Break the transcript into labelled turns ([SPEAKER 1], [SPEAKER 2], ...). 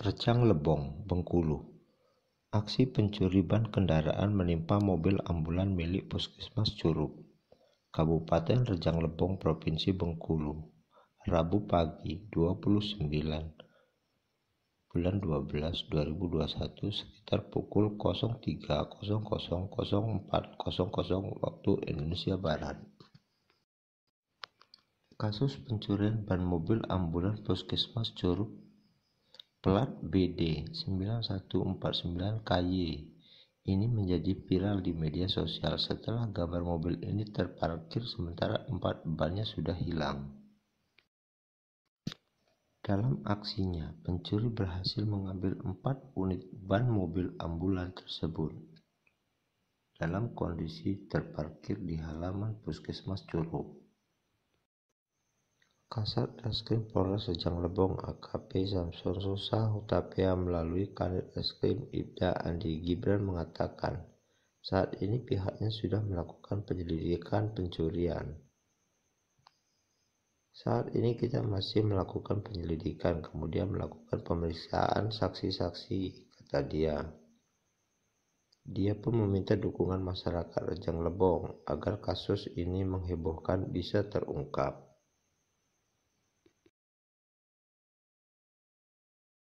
[SPEAKER 1] Rejang Lebong, Bengkulu. Aksi pencuri ban kendaraan menimpa mobil ambulan milik Puskesmas Curug, Kabupaten Rejang Lebong, Provinsi Bengkulu, Rabu pagi 29 bulan 12 2021 sekitar pukul 03.0004.00 waktu Indonesia Barat. Kasus pencurian ban mobil ambulan Puskesmas Curug Plat BD 9149 KY ini menjadi viral di media sosial setelah gambar mobil ini terparkir sementara empat bannya sudah hilang. Dalam aksinya, pencuri berhasil mengambil empat unit ban mobil ambulan tersebut dalam kondisi terparkir di halaman puskesmas Curug. Kasat Reskrim Polres Rejang Lebong AKP Samson Susah Hutapea melalui Kanit Reskrim Ibda Andi Gibran mengatakan saat ini pihaknya sudah melakukan penyelidikan pencurian. Saat ini kita masih melakukan penyelidikan kemudian melakukan pemeriksaan saksi-saksi kata dia. Dia pun meminta dukungan masyarakat Rejang Lebong agar kasus ini menghebohkan bisa terungkap.